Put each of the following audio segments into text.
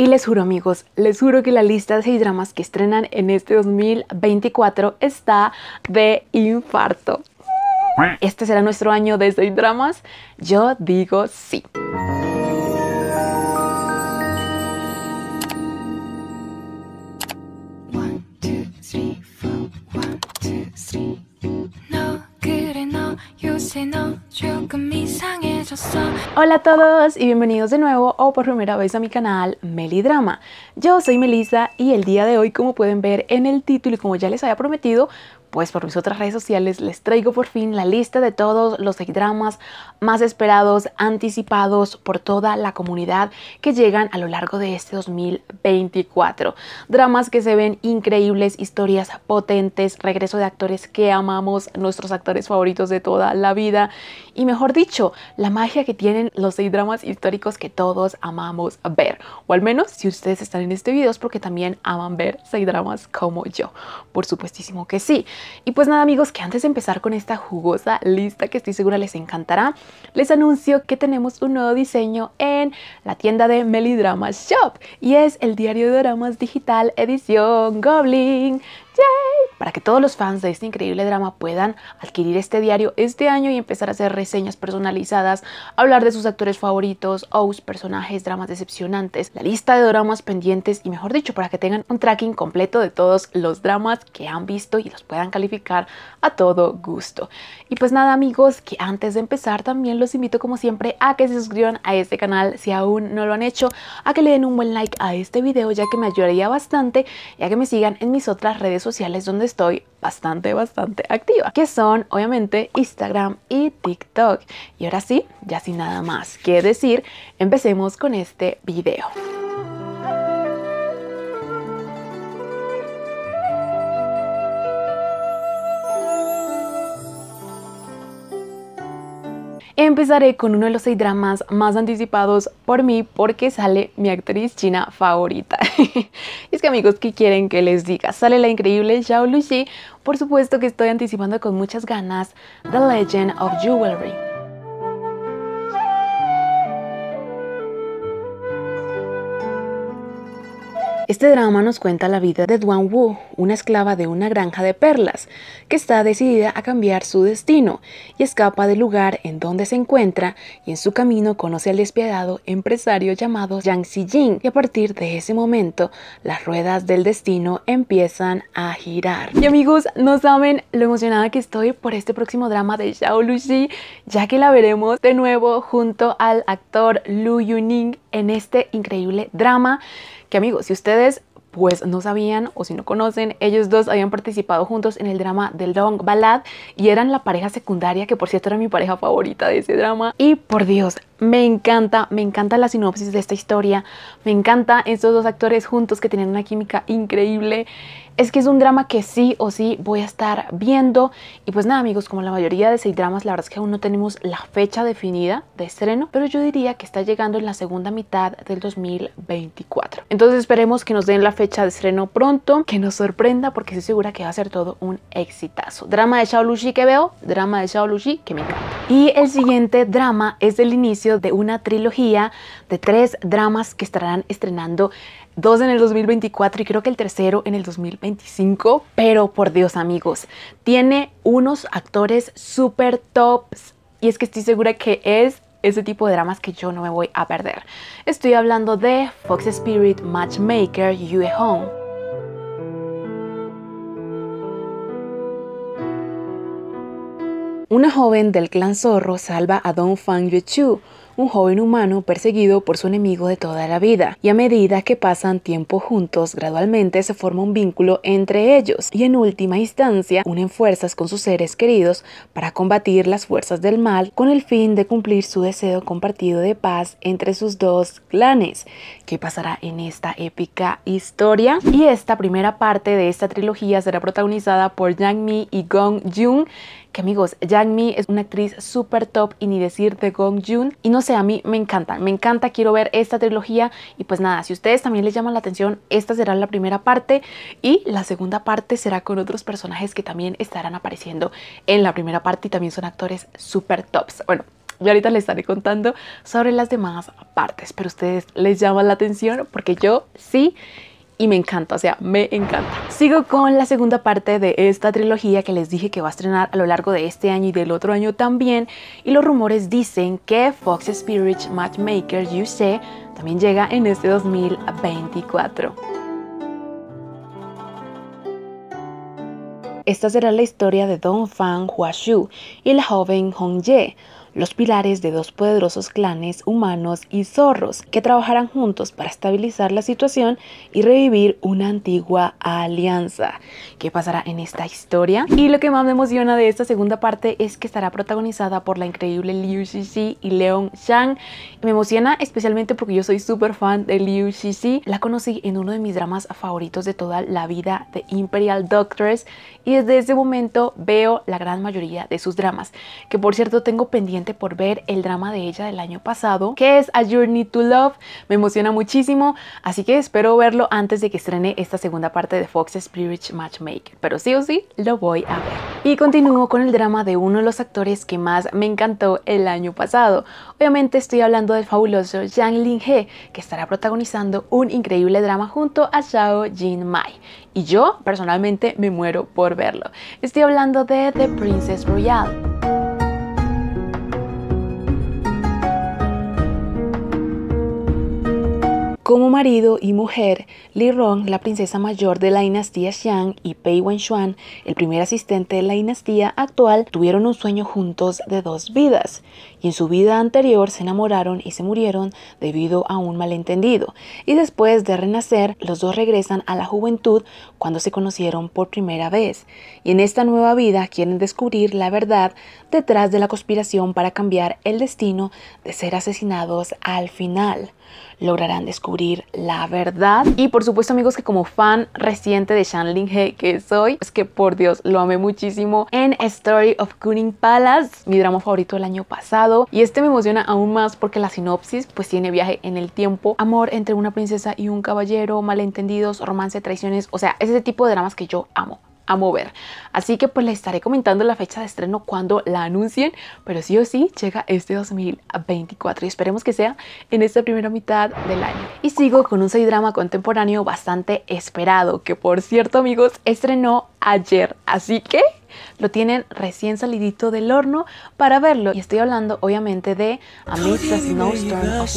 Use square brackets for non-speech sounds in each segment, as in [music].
Y les juro amigos, les juro que la lista de seis dramas que estrenan en este 2024 está de infarto. ¿Este será nuestro año de seis dramas? Yo digo sí. Hola a todos y bienvenidos de nuevo o por primera vez a mi canal Melidrama. Yo soy Melissa y el día de hoy como pueden ver en el título y como ya les había prometido pues por mis otras redes sociales les traigo por fin la lista de todos los dramas más esperados, anticipados por toda la comunidad que llegan a lo largo de este 2024. Dramas que se ven increíbles, historias potentes, regreso de actores que amamos, nuestros actores favoritos de toda la vida y mejor dicho, la magia que tienen los seis dramas históricos que todos amamos ver. O al menos si ustedes están en este video es porque también aman ver seis dramas como yo. Por supuestísimo que sí. Y pues nada amigos, que antes de empezar con esta jugosa lista que estoy segura les encantará, les anuncio que tenemos un nuevo diseño en la tienda de Melidrama Shop y es el diario de dramas digital edición Goblin. Para que todos los fans de este increíble drama puedan adquirir este diario este año y empezar a hacer reseñas personalizadas, hablar de sus actores favoritos, sus personajes, dramas decepcionantes, la lista de dramas pendientes y mejor dicho, para que tengan un tracking completo de todos los dramas que han visto y los puedan calificar a todo gusto. Y pues nada amigos, que antes de empezar también los invito como siempre a que se suscriban a este canal si aún no lo han hecho, a que le den un buen like a este video ya que me ayudaría bastante Y a que me sigan en mis otras redes sociales donde estoy bastante, bastante activa, que son obviamente Instagram y TikTok. Y ahora sí, ya sin nada más que decir, empecemos con este video. Empezaré con uno de los seis dramas más anticipados por mí porque sale mi actriz china favorita. [laughs] y es que amigos, ¿qué quieren que les diga? Sale la increíble Xiao Lusi. Por supuesto que estoy anticipando con muchas ganas The Legend of Jewelry. Este drama nos cuenta la vida de Duan Wu, una esclava de una granja de perlas, que está decidida a cambiar su destino y escapa del lugar en donde se encuentra y en su camino conoce al despiadado empresario llamado Yang Xijing y a partir de ese momento las ruedas del destino empiezan a girar. Y amigos, no saben lo emocionada que estoy por este próximo drama de Xiao Luxi, ya que la veremos de nuevo junto al actor Lu Yuning en este increíble drama que amigos, si ustedes pues no sabían o si no conocen, ellos dos habían participado juntos en el drama The Long Ballad y eran la pareja secundaria que por cierto era mi pareja favorita de ese drama. Y por Dios, me encanta, me encanta la sinopsis de esta historia, me encanta estos dos actores juntos que tienen una química increíble. Es que es un drama que sí o sí voy a estar viendo. Y pues nada amigos, como la mayoría de seis dramas, la verdad es que aún no tenemos la fecha definida de estreno, pero yo diría que está llegando en la segunda mitad del 2024. Entonces esperemos que nos den la fecha de estreno pronto, que nos sorprenda porque estoy segura que va a ser todo un exitazo. Drama de Shaolushi que veo, drama de Shaolushi que me encanta. Y el siguiente drama es del inicio de una trilogía de tres dramas que estarán estrenando dos en el 2024 y creo que el tercero en el 2025. Pero por Dios amigos, tiene unos actores súper tops. Y es que estoy segura que es ese tipo de dramas que yo no me voy a perder. Estoy hablando de Fox Spirit, Matchmaker, Yue Home. Una joven del clan Zorro salva a Dong Fang Chu un joven humano perseguido por su enemigo de toda la vida, y a medida que pasan tiempo juntos, gradualmente se forma un vínculo entre ellos, y en última instancia unen fuerzas con sus seres queridos para combatir las fuerzas del mal con el fin de cumplir su deseo compartido de paz entre sus dos clanes. ¿Qué pasará en esta épica historia? Y esta primera parte de esta trilogía será protagonizada por Yang Mi y Gong Jun, que amigos, Yang Mi es una actriz súper top y ni decir de Gong Jun, y no a mí me encanta, me encanta, quiero ver esta trilogía y pues nada, si ustedes también les llaman la atención, esta será la primera parte y la segunda parte será con otros personajes que también estarán apareciendo en la primera parte y también son actores súper tops. Bueno, yo ahorita les estaré contando sobre las demás partes, pero ustedes les llaman la atención porque yo sí y me encanta, o sea, me encanta. Sigo con la segunda parte de esta trilogía que les dije que va a estrenar a lo largo de este año y del otro año también. Y los rumores dicen que Fox Spirit Matchmaker UC también llega en este 2024. Esta será la historia de Don Fan Huashu y la joven Hong Ye, los pilares de dos poderosos clanes humanos y zorros que trabajarán juntos para estabilizar la situación y revivir una antigua alianza. ¿Qué pasará en esta historia? Y lo que más me emociona de esta segunda parte es que estará protagonizada por la increíble Liu Xixi y Leon Shang. Me emociona especialmente porque yo soy súper fan de Liu Xixi. La conocí en uno de mis dramas favoritos de toda la vida, de Imperial Doctors, y desde ese momento veo la gran mayoría de sus dramas, que por cierto tengo pendiente por ver el drama de ella del año pasado, que es A Journey to Love. Me emociona muchísimo, así que espero verlo antes de que estrene esta segunda parte de Fox Spirit Matchmaker. Pero sí o sí, lo voy a ver. Y continúo con el drama de uno de los actores que más me encantó el año pasado. Obviamente estoy hablando del fabuloso Yang Lin He, que estará protagonizando un increíble drama junto a Zhao Jin Mai. Y yo, personalmente, me muero por verlo. Estoy hablando de The Princess Royale. Como marido y mujer, Li Rong, la princesa mayor de la dinastía Xiang, y Pei Wenxuan, el primer asistente de la dinastía actual, tuvieron un sueño juntos de dos vidas, y en su vida anterior se enamoraron y se murieron debido a un malentendido, y después de renacer, los dos regresan a la juventud cuando se conocieron por primera vez, y en esta nueva vida quieren descubrir la verdad detrás de la conspiración para cambiar el destino de ser asesinados al final lograrán descubrir la verdad. Y por supuesto amigos que como fan reciente de Shan Ling He que soy, es que por Dios lo amé muchísimo en Story of Kuning Palace, mi drama favorito del año pasado. Y este me emociona aún más porque la sinopsis pues tiene viaje en el tiempo, amor entre una princesa y un caballero, malentendidos, romance, traiciones, o sea, es ese tipo de dramas que yo amo mover. Así que pues les estaré comentando la fecha de estreno cuando la anuncien, pero sí o sí llega este 2024 y esperemos que sea en esta primera mitad del año. Y sigo con un drama contemporáneo bastante esperado, que por cierto amigos estrenó ayer, así que lo tienen recién salidito del horno para verlo. Y estoy hablando obviamente de Amidst the Snowstorm of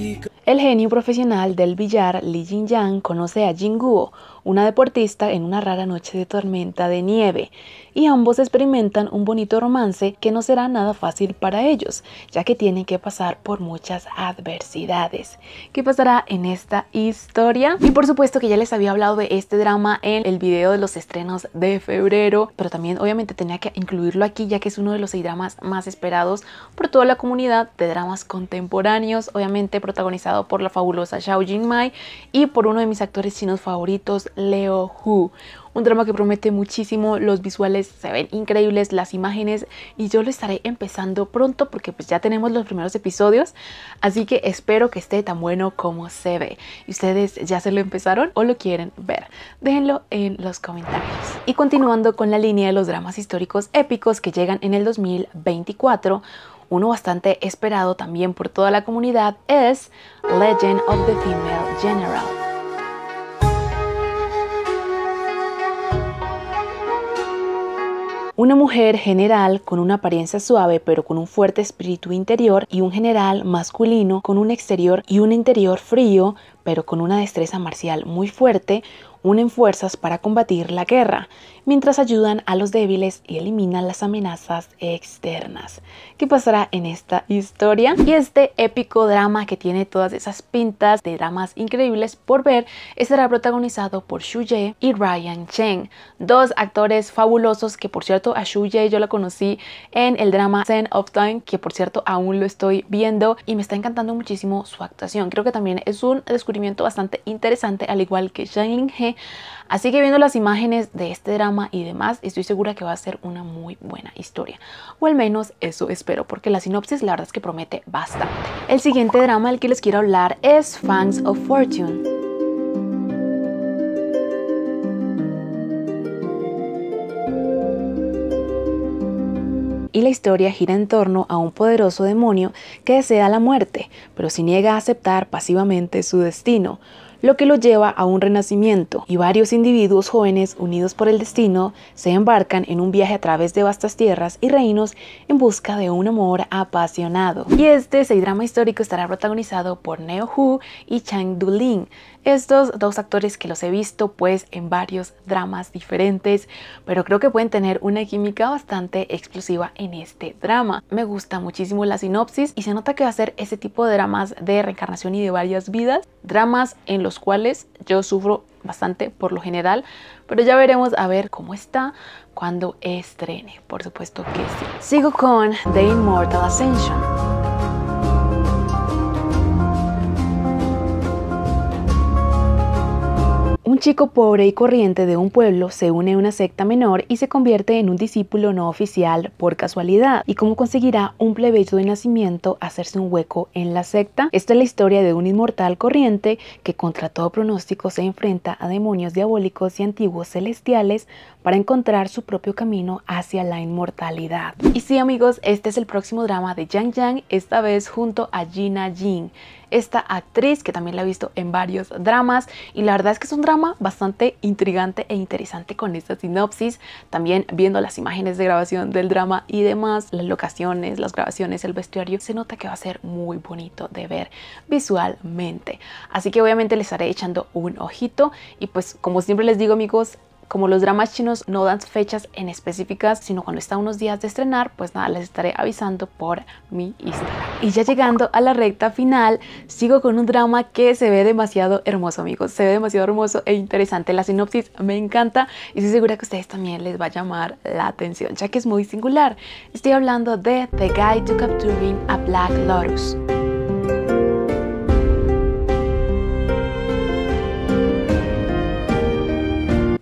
Love. El genio profesional del billar Li Jingyang conoce a jing Guo, una deportista, en una rara noche de tormenta de nieve, y ambos experimentan un bonito romance que no será nada fácil para ellos, ya que tienen que pasar por muchas adversidades. ¿Qué pasará en esta historia? Y por supuesto que ya les había hablado de este drama en el video de los estrenos de febrero, pero también obviamente tenía que incluirlo aquí ya que es uno de los seis dramas más esperados por toda la comunidad de dramas contemporáneos, obviamente protagonizado por la fabulosa Xiao Jingmai y por uno de mis actores chinos favoritos, Leo Hu. Un drama que promete muchísimo, los visuales se ven increíbles, las imágenes y yo lo estaré empezando pronto porque pues ya tenemos los primeros episodios, así que espero que esté tan bueno como se ve. ¿Y ustedes ya se lo empezaron o lo quieren ver? Déjenlo en los comentarios. Y continuando con la línea de los dramas históricos épicos que llegan en el 2024, uno bastante esperado también por toda la comunidad es Legend of the Female General. Una mujer general con una apariencia suave pero con un fuerte espíritu interior y un general masculino con un exterior y un interior frío pero con una destreza marcial muy fuerte, unen fuerzas para combatir la guerra, mientras ayudan a los débiles y eliminan las amenazas externas. ¿Qué pasará en esta historia? Y este épico drama que tiene todas esas pintas de dramas increíbles por ver estará protagonizado por Xu Ye y Ryan Cheng, dos actores fabulosos que por cierto a Xu Ye yo la conocí en el drama Zen of Time, que por cierto aún lo estoy viendo y me está encantando muchísimo su actuación. Creo que también es un descubrimiento bastante interesante, al igual que Shang He, Así que viendo las imágenes de este drama y demás, estoy segura que va a ser una muy buena historia. O al menos eso espero, porque la sinopsis la verdad es que promete bastante. El siguiente drama del que les quiero hablar es Fangs of Fortune. y la historia gira en torno a un poderoso demonio que desea la muerte, pero se niega a aceptar pasivamente su destino lo que lo lleva a un renacimiento, y varios individuos jóvenes unidos por el destino se embarcan en un viaje a través de vastas tierras y reinos en busca de un amor apasionado. Y este drama histórico estará protagonizado por Neo Hu y Chang Du Ling, estos dos actores que los he visto pues en varios dramas diferentes, pero creo que pueden tener una química bastante explosiva en este drama. Me gusta muchísimo la sinopsis y se nota que va a ser ese tipo de dramas de reencarnación y de varias vidas, dramas en los cuales yo sufro bastante por lo general, pero ya veremos a ver cómo está cuando estrene, por supuesto que sí. Sigo con The Immortal Ascension. chico pobre y corriente de un pueblo se une a una secta menor y se convierte en un discípulo no oficial por casualidad. ¿Y cómo conseguirá un plebeyo de nacimiento hacerse un hueco en la secta? Esta es la historia de un inmortal corriente que contra todo pronóstico se enfrenta a demonios diabólicos y antiguos celestiales para encontrar su propio camino hacia la inmortalidad. Y sí amigos, este es el próximo drama de Yang Yang, esta vez junto a Gina Jin esta actriz que también la he visto en varios dramas y la verdad es que es un drama bastante intrigante e interesante con esta sinopsis, también viendo las imágenes de grabación del drama y demás, las locaciones, las grabaciones, el vestuario, se nota que va a ser muy bonito de ver visualmente. Así que obviamente les estaré echando un ojito y pues como siempre les digo amigos, como los dramas chinos no dan fechas en específicas, sino cuando están unos días de estrenar, pues nada, les estaré avisando por mi Instagram. Y ya llegando a la recta final, sigo con un drama que se ve demasiado hermoso, amigos. Se ve demasiado hermoso e interesante. La sinopsis me encanta y estoy segura que a ustedes también les va a llamar la atención, ya que es muy singular. Estoy hablando de The Guide to Capturing a Black Lotus.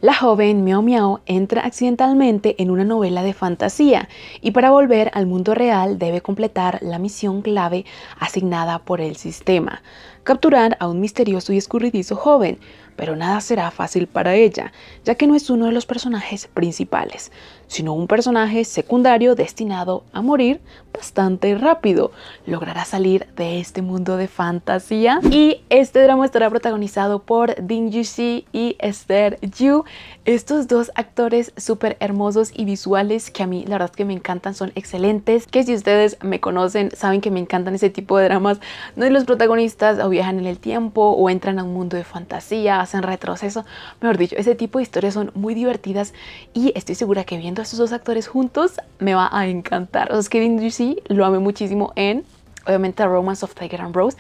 La joven Miao Miao entra accidentalmente en una novela de fantasía y para volver al mundo real debe completar la misión clave asignada por el sistema, capturar a un misterioso y escurridizo joven, pero nada será fácil para ella, ya que no es uno de los personajes principales, sino un personaje secundario destinado a morir bastante rápido. ¿Logrará salir de este mundo de fantasía? Y este drama estará protagonizado por Din Yuxi y Esther Yu, estos dos actores súper hermosos y visuales que a mí la verdad que me encantan, son excelentes, que si ustedes me conocen saben que me encantan ese tipo de dramas, donde los protagonistas o viajan en el tiempo o entran a un mundo de fantasía, en retroceso. Mejor dicho, ese tipo de historias son muy divertidas y estoy segura que viendo a estos dos actores juntos me va a encantar. O sea, que lo amé muchísimo en obviamente The Romance of Tiger and Rose,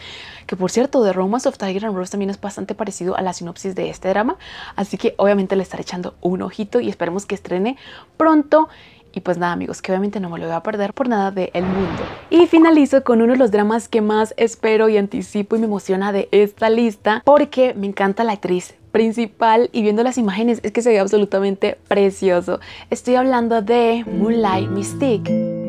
que por cierto, de Romance of Tiger and Rose también es bastante parecido a la sinopsis de este drama, así que obviamente le estaré echando un ojito y esperemos que estrene pronto y pues nada amigos, que obviamente no me lo voy a perder por nada de El Mundo. Y finalizo con uno de los dramas que más espero y anticipo y me emociona de esta lista porque me encanta la actriz principal y viendo las imágenes es que se ve absolutamente precioso. Estoy hablando de Moonlight Mystique.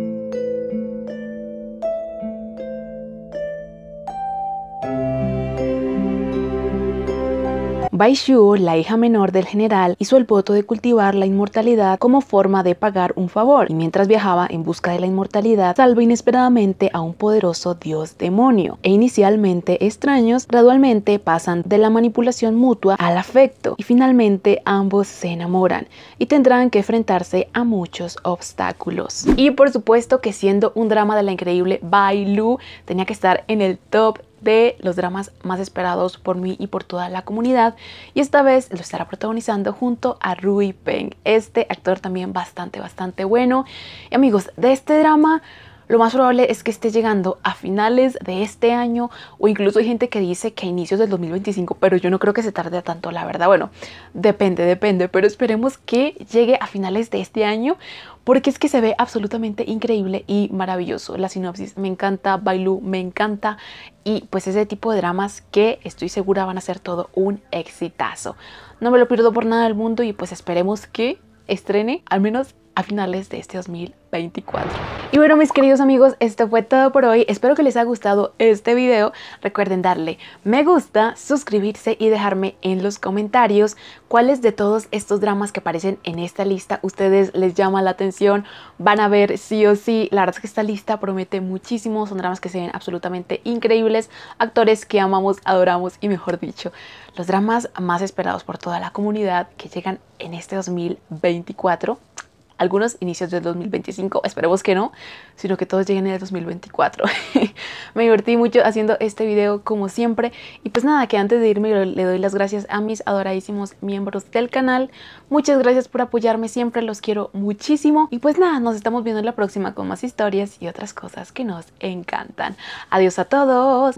Bai la hija menor del general, hizo el voto de cultivar la inmortalidad como forma de pagar un favor, y mientras viajaba en busca de la inmortalidad, salva inesperadamente a un poderoso dios demonio, e inicialmente extraños, gradualmente pasan de la manipulación mutua al afecto, y finalmente ambos se enamoran, y tendrán que enfrentarse a muchos obstáculos. Y por supuesto que siendo un drama de la increíble Bai Lu, tenía que estar en el top de los dramas más esperados por mí y por toda la comunidad y esta vez lo estará protagonizando junto a Rui Peng, este actor también bastante, bastante bueno. Y amigos, de este drama lo más probable es que esté llegando a finales de este año o incluso hay gente que dice que a inicios del 2025, pero yo no creo que se tarde tanto, la verdad. Bueno, depende, depende, pero esperemos que llegue a finales de este año porque es que se ve absolutamente increíble y maravilloso. La sinopsis me encanta, Bailu me encanta y pues ese tipo de dramas que estoy segura van a ser todo un exitazo. No me lo pierdo por nada del mundo y pues esperemos que estrene al menos a finales de este 2024. Y bueno, mis queridos amigos, esto fue todo por hoy. Espero que les haya gustado este video. Recuerden darle me gusta, suscribirse y dejarme en los comentarios cuáles de todos estos dramas que aparecen en esta lista ustedes les llama la atención, van a ver sí o sí. La verdad es que esta lista promete muchísimo, son dramas que se ven absolutamente increíbles, actores que amamos, adoramos y mejor dicho, los dramas más esperados por toda la comunidad que llegan en este 2024 algunos inicios del 2025, esperemos que no, sino que todos lleguen en el 2024. [laughs] me divertí mucho haciendo este video como siempre y pues nada, que antes de irme le doy las gracias a mis adoradísimos miembros del canal. Muchas gracias por apoyarme siempre, los quiero muchísimo y pues nada, nos estamos viendo en la próxima con más historias y otras cosas que nos encantan. Adiós a todos.